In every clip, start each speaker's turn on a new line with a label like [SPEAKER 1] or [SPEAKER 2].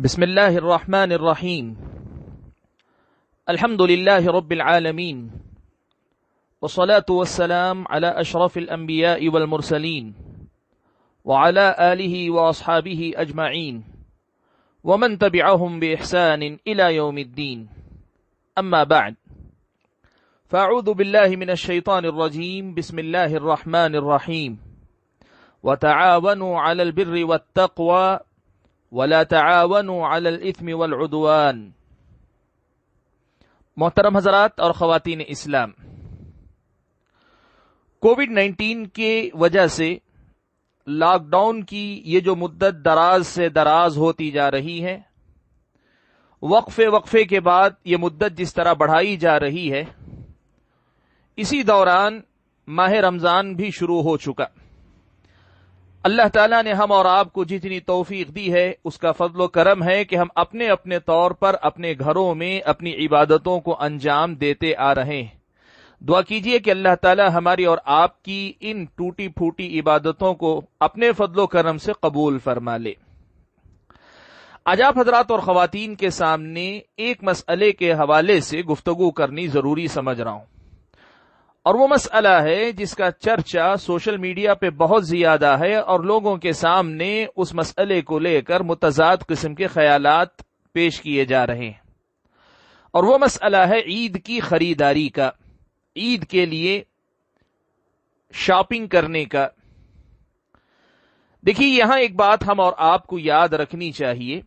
[SPEAKER 1] بسم الله الرحمن الرحيم الحمد لله رب العالمين والصلاة والسلام على أشرف الأنبياء والمرسلين وعلى آله وأصحابه أجمعين ومن تبعهم بإحسان إلى يوم الدين أما بعد فأعوذ بالله من الشيطان الرجيم بسم الله الرحمن الرحيم وتعاونوا على البر والتقوى वला तआवनु अलल इस्म वल मोहतरम हजरात और ख़वातीन इस्लाम कोविड 19 के वजह से लॉकडाउन की ये जो मुद्दत दराज से दराज होती जा रही है वक्फे वक्फे के बाद ये मुद्दत जिस तरह बढ़ाई जा रही है इसी दौरान माह रमज़ान भी शुरू हो चुका अल्लाह ताला ने हम और आपको जितनी तोफीक दी है उसका फजलो करम है कि हम अपने अपने तौर पर अपने घरों में अपनी इबादतों को अंजाम देते आ रहे हैं दुआ कीजिए कि अल्लाह ताला हमारी और आपकी इन टूटी फूटी इबादतों को अपने फजलो करम से कबूल फरमा ले अजाब हजरात और खातन के सामने एक मसले के हवाले से गुफ्तगु करनी जरूरी समझ रहा हूं और वो मसला है जिसका चर्चा सोशल मीडिया पे बहुत ज्यादा है और लोगों के सामने उस मसले को लेकर मुतजाद किस्म के ख्याल पेश किए जा रहे हैं और वो मसला है ईद की खरीदारी का ईद के लिए शॉपिंग करने का देखिए यहां एक बात हम और आपको याद रखनी चाहिए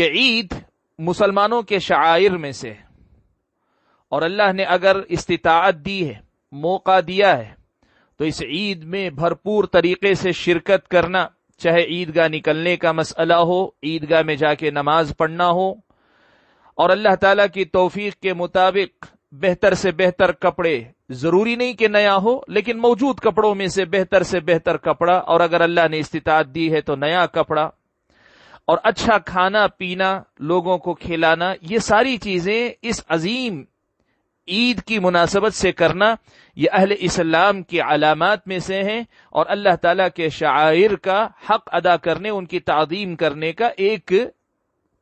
[SPEAKER 1] कि ईद मुसलमानों के शायर में से है और अल्लाह ने अगर इस्तात दी है मौका दिया है तो इस ईद में भरपूर तरीके से शिरकत करना चाहे ईदगाह निकलने का मसला हो ईदगाह में जाके नमाज पढ़ना हो और अल्लाह ताला की तोफीक के मुताबिक बेहतर से बेहतर कपड़े जरूरी नहीं कि नया हो लेकिन मौजूद कपड़ों में से बेहतर से बेहतर कपड़ा और अगर अल्लाह ने इस्तात दी है तो नया कपड़ा और अच्छा खाना पीना लोगों को खिलाना ये सारी चीजें इस अजीम ईद की मुनासबत से करना यह अहल इस्लाम की अलामत में से है और अल्लाह तला के शायर का हक अदा करने उनकी तदीम करने का एक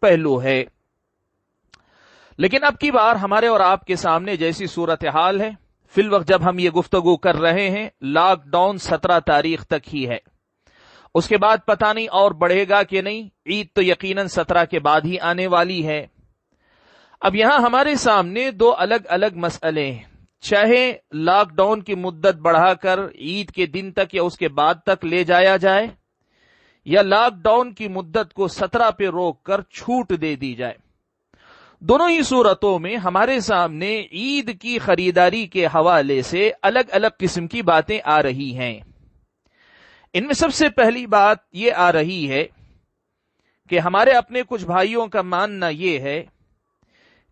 [SPEAKER 1] पहलू है लेकिन अब की बार हमारे और आपके सामने जैसी सूरत हाल है फिल वक्त जब हम ये गुफ्तगु कर रहे हैं लॉकडाउन सत्रह तारीख तक ही है उसके बाद पता नहीं और बढ़ेगा कि नहीं ईद तो यकीन सत्रह के बाद ही आने वाली है अब यहां हमारे सामने दो अलग अलग मसले हैं चाहे लॉकडाउन की मुद्दत बढ़ाकर ईद के दिन तक या उसके बाद तक ले जाया जाए या लॉकडाउन की मुद्दत को सत्रह पे रोक कर छूट दे दी जाए दोनों ही सूरतों में हमारे सामने ईद की खरीदारी के हवाले से अलग अलग किस्म की बातें आ रही हैं इनमें सबसे पहली बात यह आ रही है कि हमारे अपने कुछ भाइयों का मानना यह है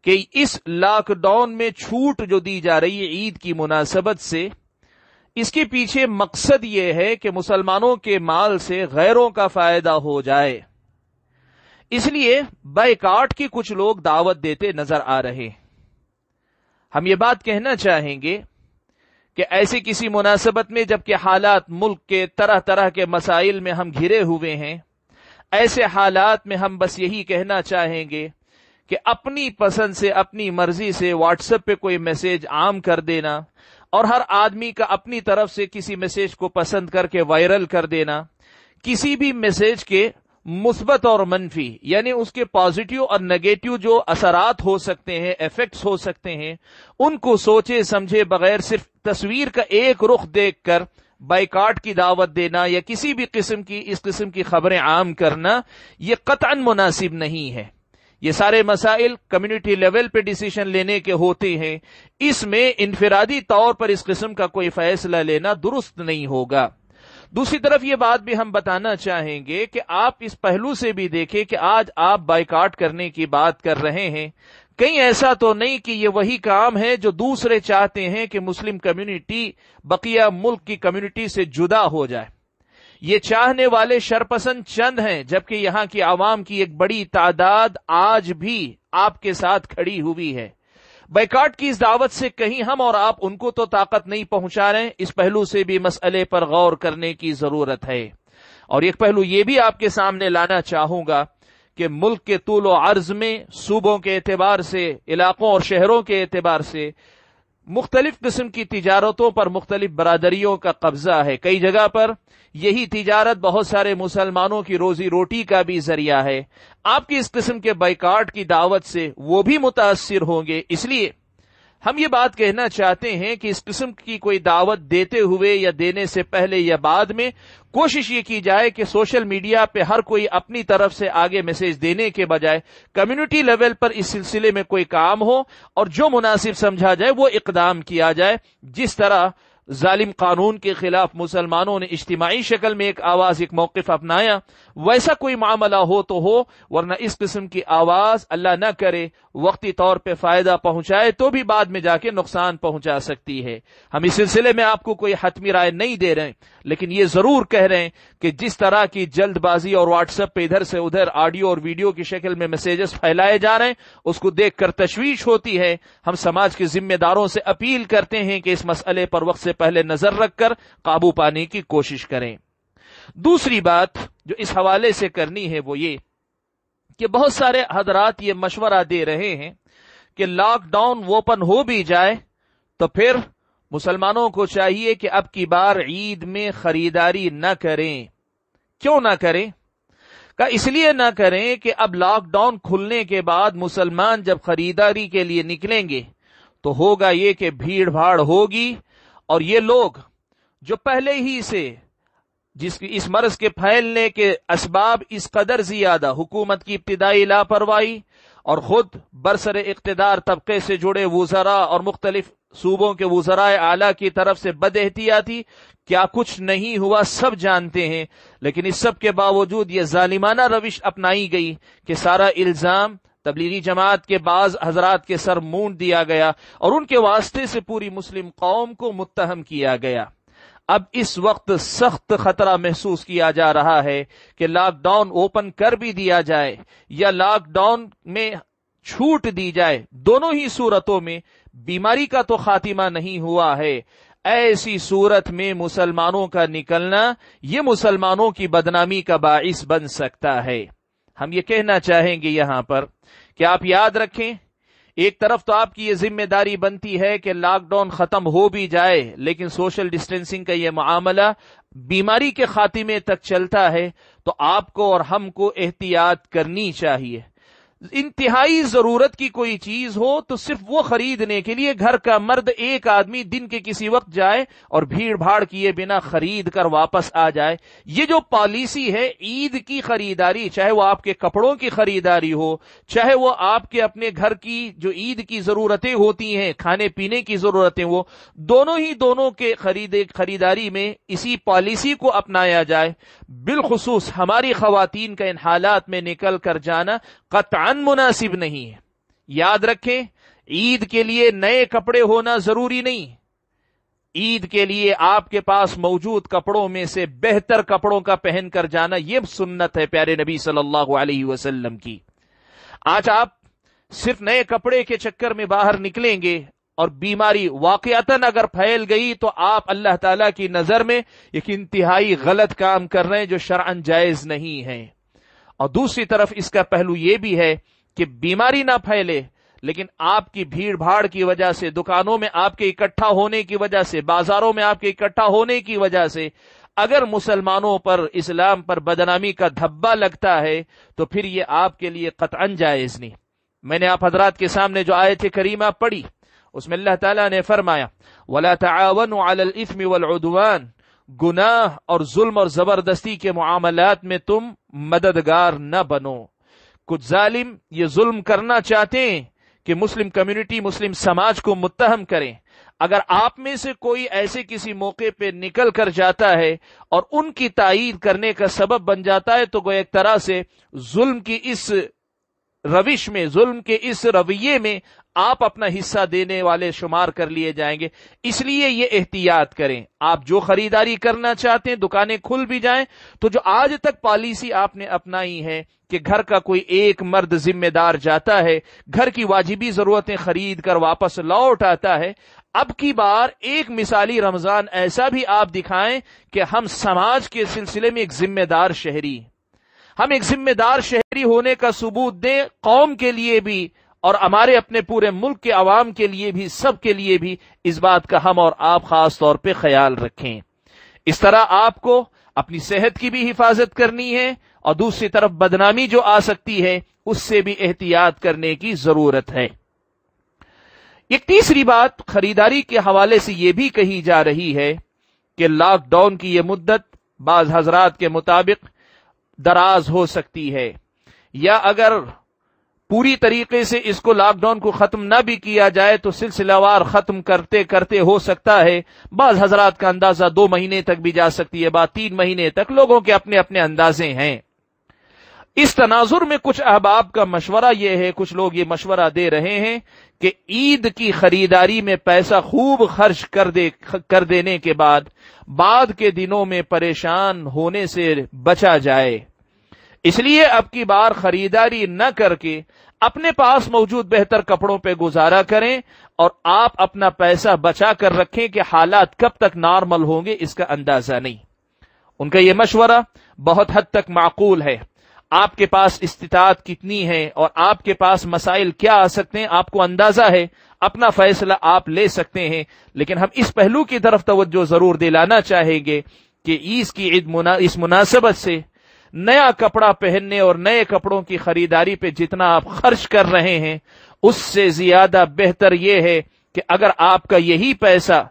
[SPEAKER 1] कि इस लॉकडाउन में छूट जो दी जा रही है ईद की मुनासबत से इसके पीछे मकसद यह है कि मुसलमानों के माल से गैरों का फायदा हो जाए इसलिए बाइकाट की कुछ लोग दावत देते नजर आ रहे हम ये बात कहना चाहेंगे कि ऐसी किसी मुनासबत में जबकि हालात मुल्क के तरह तरह के मसाइल में हम घिरे हुए हैं ऐसे हालात में हम बस यही कहना चाहेंगे कि अपनी पसंद से अपनी मर्जी से व्हाट्सएप पे कोई मैसेज आम कर देना और हर आदमी का अपनी तरफ से किसी मैसेज को पसंद करके वायरल कर देना किसी भी मैसेज के मुस्बत और मनफी यानी उसके पॉजिटिव और नेगेटिव जो असरात हो सकते हैं इफेक्ट्स हो सकते हैं उनको सोचे समझे बगैर सिर्फ तस्वीर का एक रुख देखकर बाइकाट की दावत देना या किसी भी किस्म की इस किस्म की खबरें आम करना ये कतन मुनासिब नहीं है ये सारे मसाइल कम्युनिटी लेवल पे डिसीजन लेने के होते हैं इसमें इंफिरादी तौर पर इस किस्म का कोई फैसला लेना दुरुस्त नहीं होगा दूसरी तरफ ये बात भी हम बताना चाहेंगे कि आप इस पहलू से भी देखें कि आज आप बाइकाट करने की बात कर रहे हैं कहीं ऐसा तो नहीं कि ये वही काम है जो दूसरे चाहते हैं कि मुस्लिम कम्युनिटी बकिया मुल्क की कम्युनिटी से जुदा हो जाए ये चाहने वाले शरपसंद चंद हैं जबकि यहां की आवाम की एक बड़ी तादाद आज भी आपके साथ खड़ी हुई है बैकाट की इस दावत से कहीं हम और आप उनको तो ताकत नहीं पहुंचा रहे इस पहलू से भी मसले पर गौर करने की जरूरत है और एक पहलू यह भी आपके सामने लाना चाहूंगा कि मुल्क के तूल अर्ज में सूबों के एतबार से इलाकों और शहरों के एतबार से मुख्तलिफ किस्म की तजारतों पर मुख्तलिफ बरदरियों का कब्जा है कई जगह पर यही तजारत बहुत सारे मुसलमानों की रोजी रोटी का भी जरिया है आपकी इस किस्म के बैकाट की दावत से वो भी मुतासर होंगे इसलिए हम ये बात कहना चाहते हैं कि इस किस्म की कोई दावत देते हुए या देने से पहले या बाद में कोशिश ये की जाए कि सोशल मीडिया पे हर कोई अपनी तरफ से आगे मैसेज देने के बजाय कम्युनिटी लेवल पर इस सिलसिले में कोई काम हो और जो मुनासिब समझा जाए वो इकदाम किया जाए जिस तरह जालिम कानून के खिलाफ मुसलमानों ने इज्तिमाही शक्ल में एक आवाज एक मौकफ अपनाया वैसा कोई मामला हो तो हो वरना इस किस्म की आवाज अल्लाह न करे वक्ती तौर पर फायदा पहुंचाए तो भी बाद में जाके नुकसान पहुंचा सकती है हम इस सिलसिले में आपको कोई हतमी राय नहीं दे रहे लेकिन ये जरूर कह रहे हैं कि जिस तरह की जल्दबाजी और व्हाट्सएप पे इधर से उधर ऑडियो और वीडियो की शक्ल में मैसेजेस फैलाए जा रहे हैं उसको देखकर तशवीश होती है हम समाज के जिम्मेदारों से अपील करते हैं कि इस मसले पर वक्त से पहले नजर रखकर काबू पाने की कोशिश करें दूसरी बात जो इस हवाले से करनी है वो ये कि बहुत सारे हजरात ये मशवरा दे रहे हैं कि लॉकडाउन ओपन हो भी जाए तो फिर मुसलमानों को चाहिए कि अब की बार ईद में खरीदारी न करें क्यों ना करें का इसलिए ना करें कि अब लॉकडाउन खुलने के बाद मुसलमान जब खरीदारी के लिए निकलेंगे तो होगा ये कि भीड़ भाड़ होगी और ये लोग जो पहले ही से जिसकी इस मर्ज के फैलने के इसबाब इस कदर ज्यादा हुकूमत की इब्तदाई लापरवाही और खुद बरसर इकतदार तबके से जुड़े वजरा और मुख्तलिफ सूबों के वजरा आला की तरफ से बद एहतियाती क्या कुछ नहीं हुआ सब जानते हैं लेकिन इस सब के बावजूद ये जालिमाना रविश अपनाई गई कि सारा इल्ज़ाम तबलीगी जमात के बाद हजरात के सर मूड दिया गया और उनके वास्ते से पूरी मुस्लिम कौम को मुतहम किया गया अब इस वक्त सख्त खतरा महसूस किया जा रहा है कि लॉकडाउन ओपन कर भी दिया जाए या लॉकडाउन में छूट दी जाए दोनों ही सूरतों में बीमारी का तो खातिमा नहीं हुआ है ऐसी सूरत में मुसलमानों का निकलना ये मुसलमानों की बदनामी का बाइस बन सकता है हम ये कहना चाहेंगे यहां पर कि आप याद रखें एक तरफ तो आपकी ये जिम्मेदारी बनती है कि लॉकडाउन खत्म हो भी जाए लेकिन सोशल डिस्टेंसिंग का यह मामला बीमारी के खात्मे तक चलता है तो आपको और हमको एहतियात करनी चाहिए इंतहाई जरूरत की कोई चीज हो तो सिर्फ वो खरीदने के लिए घर का मर्द एक आदमी दिन के किसी वक्त जाए और भीड़ भाड़ किए बिना खरीद कर वापस आ जाए ये जो पॉलिसी है ईद की खरीदारी चाहे वो आपके कपड़ों की खरीदारी हो चाहे वो आपके अपने घर की जो ईद की जरूरतें होती हैं खाने पीने की जरूरतें वो दोनों ही दोनों के खरीदे खरीदारी में इसी पॉलिसी को अपनाया जाए बिलखसूस हमारी खातन का इन हालात में निकल कर जाना कतान बयान मुनासिब नहीं है याद रखें ईद के लिए नए कपड़े होना जरूरी नहीं ईद के लिए आपके पास मौजूद कपड़ों में से बेहतर कपड़ों का पहनकर जाना यह सुन्नत है प्यारे नबी सल्लल्लाहु अलैहि वसल्लम की आज आप सिर्फ नए कपड़े के चक्कर में बाहर निकलेंगे और बीमारी वाकयातन अगर फैल गई तो आप अल्लाह ताला की नजर में एक इंतहाई गलत काम कर रहे हैं जो शरअन जायज नहीं है और दूसरी तरफ इसका पहलू यह भी है कि बीमारी ना फैले लेकिन आपकी भीड़ भाड़ की वजह से दुकानों में आपके इकट्ठा होने की वजह से बाजारों में आपके इकट्ठा होने की वजह से अगर मुसलमानों पर इस्लाम पर बदनामी का धब्बा लगता है तो फिर ये आपके लिए कतअन जायज नहीं मैंने आप हजरात के सामने जो आयत करीमा पढ़ी उसमें अल्लाह ताला ने फरमाया वला तावन अलम वलदवान गुनाह और जुल्म और जबरदस्ती के मामलात में तुम मददगार न बनो कुछ जालिम ये जुल्म करना चाहते हैं कि मुस्लिम कम्युनिटी मुस्लिम समाज को मुतहम करें अगर आप में से कोई ऐसे किसी मौके पे निकल कर जाता है और उनकी तायीद करने का सबब बन जाता है तो वो एक तरह से जुल्म की इस रविश में जुल्म के इस रवैये में आप अपना हिस्सा देने वाले शुमार कर लिए जाएंगे इसलिए ये एहतियात करें आप जो खरीदारी करना चाहते हैं दुकानें खुल भी जाएं तो जो आज तक पॉलिसी आपने अपनाई है कि घर का कोई एक मर्द जिम्मेदार जाता है घर की वाजिबी जरूरतें खरीद कर वापस लौट आता है अब की बार एक मिसाली रमजान ऐसा भी आप दिखाएं कि हम समाज के सिलसिले में एक जिम्मेदार शहरी हम एक जिम्मेदार शहरी होने का सबूत दें कौम के लिए भी और हमारे अपने पूरे मुल्क के आवाम के लिए भी सब के लिए भी इस बात का हम और आप खास तौर पर ख्याल रखें इस तरह आपको अपनी सेहत की भी हिफाजत करनी है और दूसरी तरफ बदनामी जो आ सकती है उससे भी एहतियात करने की जरूरत है एक तीसरी बात खरीदारी के हवाले से यह भी कही जा रही है कि लॉकडाउन की यह मुद्दत बाज हजरात के मुताबिक दराज हो सकती है या अगर पूरी तरीके से इसको लॉकडाउन को खत्म ना भी किया जाए तो सिलसिलावार खत्म करते करते हो सकता है बाज हजरात का अंदाजा दो महीने तक भी जा सकती है बात तीन महीने तक लोगों के अपने अपने अंदाजे हैं इस तनाजुर में कुछ अहबाब का मशवरा यह है कुछ लोग ये मशवरा दे रहे हैं कि ईद की खरीदारी में पैसा खूब खर्च कर दे कर देने के बाद बाद के दिनों में परेशान होने से बचा जाए इसलिए अब की बार खरीदारी न करके अपने पास मौजूद बेहतर कपड़ों पर गुजारा करें और आप अपना पैसा बचा कर रखें कि हालात कब तक नॉर्मल होंगे इसका अंदाजा नहीं उनका यह मशवरा बहुत हद तक माकूल है आपके पास इस्तात कितनी है और आपके पास मसाइल क्या आ सकते हैं आपको अंदाजा है अपना फैसला आप ले सकते हैं लेकिन हम इस पहलू की तरफ तवज्जो जरूर दिलाना चाहेंगे कि ईद की ईद मुना, इस मुनासिबत से नया कपड़ा पहनने और नए कपड़ों की खरीदारी पे जितना आप खर्च कर रहे हैं उससे ज्यादा बेहतर यह है कि अगर आपका यही पैसा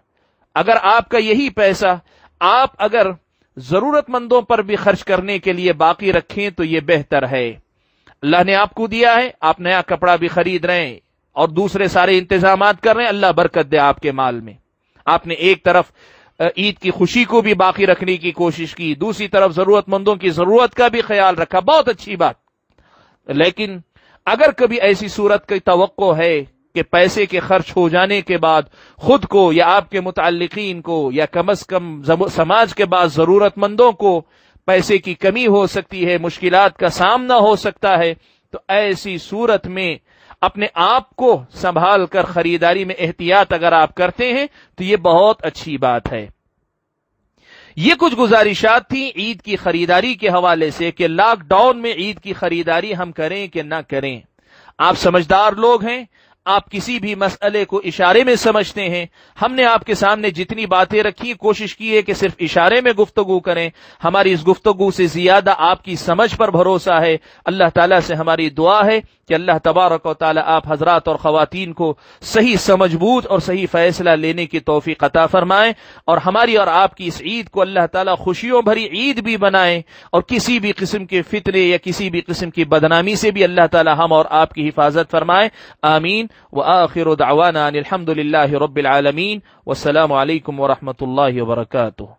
[SPEAKER 1] अगर आपका यही पैसा आप अगर जरूरतमंदों पर भी खर्च करने के लिए बाकी रखें तो यह बेहतर है अल्लाह ने आपको दिया है आप नया कपड़ा भी खरीद रहे हैं और दूसरे सारे इंतजाम कर रहे हैं अल्लाह बरकत दे आपके माल में आपने एक तरफ ईद की खुशी को भी बाकी रखने की कोशिश की दूसरी तरफ जरूरतमंदों की जरूरत का भी ख्याल रखा बहुत अच्छी बात लेकिन अगर कभी ऐसी सूरत की तो है कि पैसे के खर्च हो जाने के बाद खुद को या आपके मुतालिकीन को या कम अज कम समाज के बाद जरूरतमंदों को पैसे की कमी हो सकती है मुश्किल का सामना हो सकता है तो ऐसी सूरत में अपने आप को संभाल कर खरीदारी में एहतियात अगर आप करते हैं तो यह बहुत अच्छी बात है ये कुछ गुजारिशात थी ईद की खरीदारी के हवाले से कि लॉकडाउन में ईद की खरीदारी हम करें कि ना करें आप समझदार लोग हैं आप किसी भी मसले को इशारे में समझते हैं हमने आपके सामने जितनी बातें रखी कोशिश की है कि सिर्फ इशारे में गुफ्तगु करें हमारी इस गुफ्तगु से ज्यादा आपकी समझ पर भरोसा है अल्लाह ताला से हमारी दुआ है कि अल्लाह तबारक ताली आप हजरात और खातन को सही समझबूत और सही फैसला लेने की तोहफी कता फरमाएं और हमारी और आपकी इस ईद को अल्लाह ताला खुशियों भरी ईद भी बनाएं और किसी भी किस्म के फितरे या किसी भी किस्म की बदनामी से भी अल्लाह ताला हम और आपकी हिफाजत फरमाएं आमीन وآخر دعوانا أن الحمد لله رب العالمين والسلام عليكم ورحمة الله وبركاته